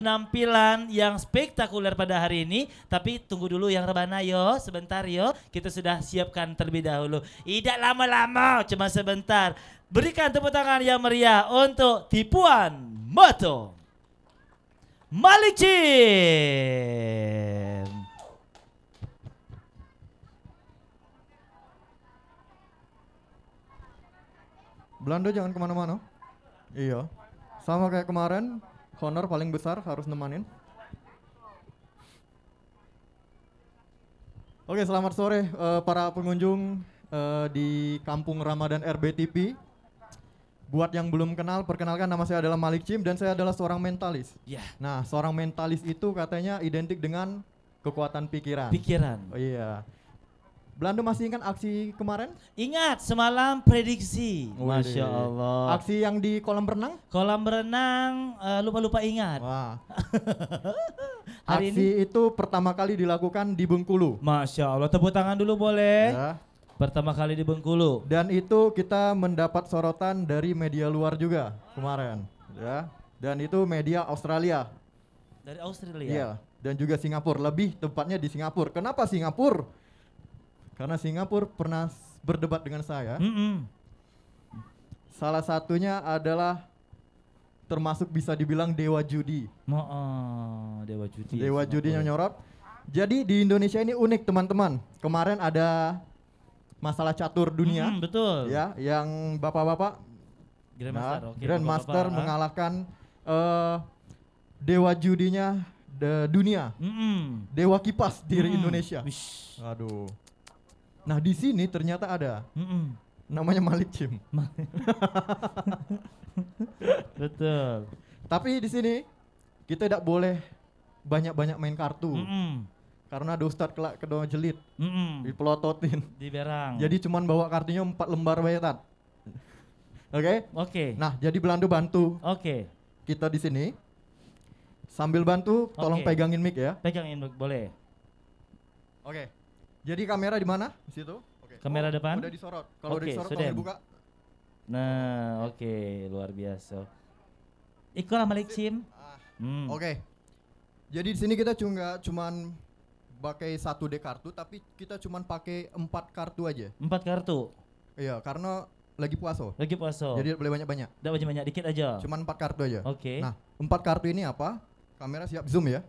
penampilan yang spektakuler pada hari ini. Tapi tunggu dulu yang rebana yo, sebentar yo. Kita sudah siapkan terlebih dahulu. Tidak lama-lama, cuma sebentar. Berikan tepuk tangan yang meriah untuk tipuan moto. Malici. Belanda jangan kemana-mana. Iya. Sama kayak kemarin, honor paling besar harus nemanin. Oke, selamat sore uh, para pengunjung uh, di Kampung Ramadan RBTP. Buat yang belum kenal, perkenalkan nama saya adalah Malik Cim dan saya adalah seorang mentalis. Yeah. Nah, seorang mentalis itu katanya identik dengan kekuatan pikiran. Pikiran. Oh iya. Belanda masih ingat aksi kemarin? Ingat, semalam prediksi. Masya Allah. Aksi yang di kolam renang? Kolam renang, eh, lupa-lupa uh, ingat. Wah. Hari aksi ini? itu pertama kali dilakukan di Bengkulu. Masya Allah, tepuk tangan dulu boleh. Ya. Pertama kali di Bengkulu. Dan itu kita mendapat sorotan dari media luar juga kemarin. Ya. Dan itu media Australia. Dari Australia? Iya. Dan juga Singapura, lebih tepatnya di Singapura. Kenapa Singapura? Karena Singapura pernah berdebat dengan saya. Mm -hmm. Salah satunya adalah termasuk bisa dibilang dewa judi. Oh, oh dewa judi. Dewa ya, judinya nyorot. Jadi di Indonesia ini unik teman-teman. Kemarin ada masalah catur dunia. Hmm, betul. Ya, yang bapak-bapak Grandmaster, nah, okay, Grandmaster bapak -bapak, ah. mengalahkan uh, dewa judinya de dunia. Mm -mm. Dewa kipas diri mm. Indonesia. Wish. Aduh. Nah di sini ternyata ada. Mm-mm. Namanya Malik Jim. Betul. Tapi di sini kita tidak boleh banyak-banyak main kartu. Mm-mm. Karena ada Ustadz kelak kedua jelit, Mm-mm. dipelototin, berang. Jadi cuma bawa kartunya empat lembar bayatan. Oke? Okay? Oke. Okay. Nah, jadi Belanda bantu. Oke. Okay. Kita di sini sambil bantu tolong okay. pegangin mic ya. Pegangin mic boleh. Oke. Okay. Jadi kamera di mana? Di situ. Oke. Okay. Kamera oh, depan. Udah disorot. Kalau okay, udah disorot sudah dibuka. Nah, oke, okay. luar biasa. Ikutlah Malik Sim. Ah. Hmm. Oke. Okay. Jadi di sini kita cuma cuman pakai satu D kartu tapi kita cuma pakai empat kartu aja. Empat kartu. Iya, karena lagi puasa. Lagi puasa. Jadi boleh banyak-banyak. Enggak banyak-banyak, dikit aja. Cuma empat kartu aja. Oke. Okay. Nah, empat kartu ini apa? Kamera siap zoom ya.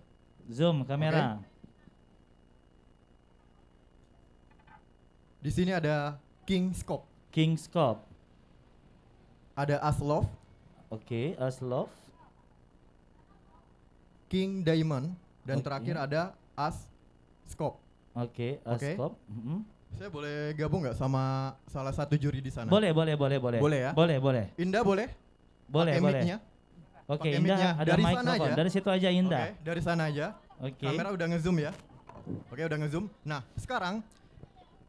Zoom kamera. Okay. Di sini ada King Scope. King Scope. Ada Aslov. Oke, okay, Aslov. King Diamond dan okay. terakhir ada As Scope. Oke, okay, As okay. Scope. Mm -hmm. Saya boleh gabung nggak sama salah satu juri di sana? Boleh, boleh, boleh, boleh. Boleh ya? Boleh, boleh. Indah boleh? Boleh, Pake boleh. Oke, okay, Indah ada dari mic sana aja. Dari situ aja Indah. Oke, okay, dari sana aja. Oke. Okay. Kamera udah ngezoom ya. Oke, okay, udah ngezoom. Nah, sekarang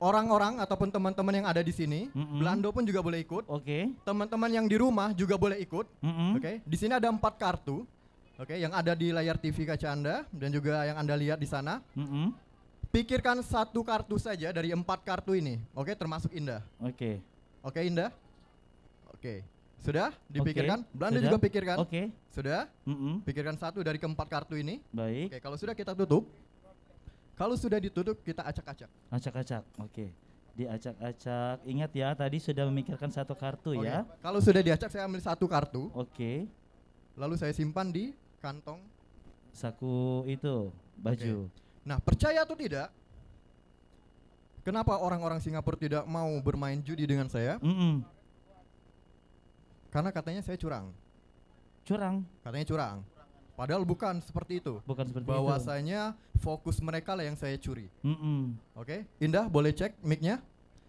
orang-orang ataupun teman-teman yang ada di sini, mm-hmm. Belando pun juga boleh ikut. Oke. Okay. Teman-teman yang di rumah juga boleh ikut. Mm-hmm. Oke. Okay. Di sini ada empat kartu. Oke, okay, yang ada di layar TV kaca Anda dan juga yang Anda lihat di sana. Mm-hmm. Pikirkan satu kartu saja dari empat kartu ini. Oke, okay, termasuk Indah. Oke. Okay. Oke, okay, Indah. Oke. Okay. Sudah dipikirkan? Okay. Belanda sudah. juga pikirkan. Oke. Okay. Sudah? Mm-hmm. Pikirkan satu dari keempat kartu ini. Baik. Oke, okay, kalau sudah kita tutup. Kalau sudah ditutup kita acak-acak. Acak-acak. Oke. Okay. Diacak-acak. Ingat ya tadi sudah memikirkan satu kartu okay. ya. ya. Kalau sudah diacak saya ambil satu kartu. Oke. Okay. Lalu saya simpan di kantong saku itu baju. Okay. Nah, percaya atau tidak? Kenapa orang-orang Singapura tidak mau bermain judi dengan saya? Mm -mm. Karena katanya saya curang. Curang. Katanya curang. Padahal bukan seperti itu. Bukan seperti Bahwasanya itu. fokus mereka lah yang saya curi. Mm -mm. Oke, okay? Indah boleh cek mic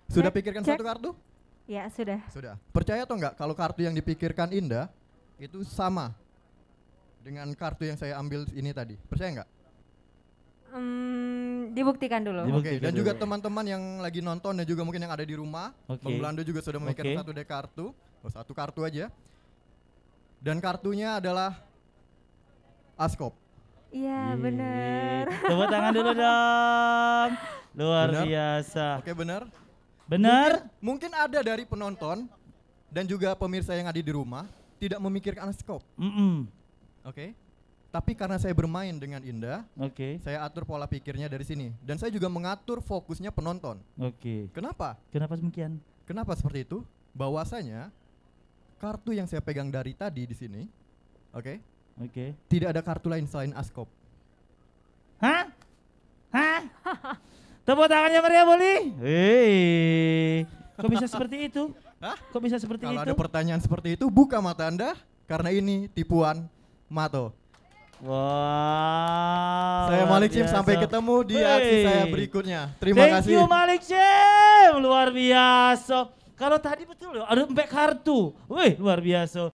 Sudah cek, pikirkan cek. satu kartu? Ya, sudah. Sudah. Percaya atau enggak kalau kartu yang dipikirkan Indah itu sama dengan kartu yang saya ambil ini tadi? Percaya enggak? Hmm, dibuktikan dulu. Oke, okay, dan juga teman-teman yang lagi nonton dan juga mungkin yang ada di rumah, okay. Bang Belanda juga sudah memikirkan okay. satu dek kartu, oh, satu kartu aja. Dan kartunya adalah Askop. Iya benar. Tepuk tangan dulu dong. Luar bener. biasa. Oke benar, benar. Mungkin, mungkin ada dari penonton dan juga pemirsa yang ada di rumah tidak memikirkan Askop. Mm -mm. Oke. Okay. Tapi karena saya bermain dengan indah, oke. Okay. Saya atur pola pikirnya dari sini dan saya juga mengatur fokusnya penonton. Oke. Okay. Kenapa? Kenapa demikian? Kenapa seperti itu? Bahwasanya kartu yang saya pegang dari tadi di sini, oke, okay, Oke. Okay. Tidak ada kartu lain selain Askop. Hah? Hah? Tepuk tangannya Maria Boli. Hei. Kok bisa seperti itu? Hah? Kok bisa seperti Kalo itu? Kalau ada pertanyaan seperti itu, buka mata Anda karena ini tipuan Mato. Wow. Saya Malik Sim sampai ketemu di Wey. aksi saya berikutnya. Terima Thank kasih. Thank you Malik Sim, luar biasa. Kalau tadi betul loh, ada empat kartu. Wih, luar biasa.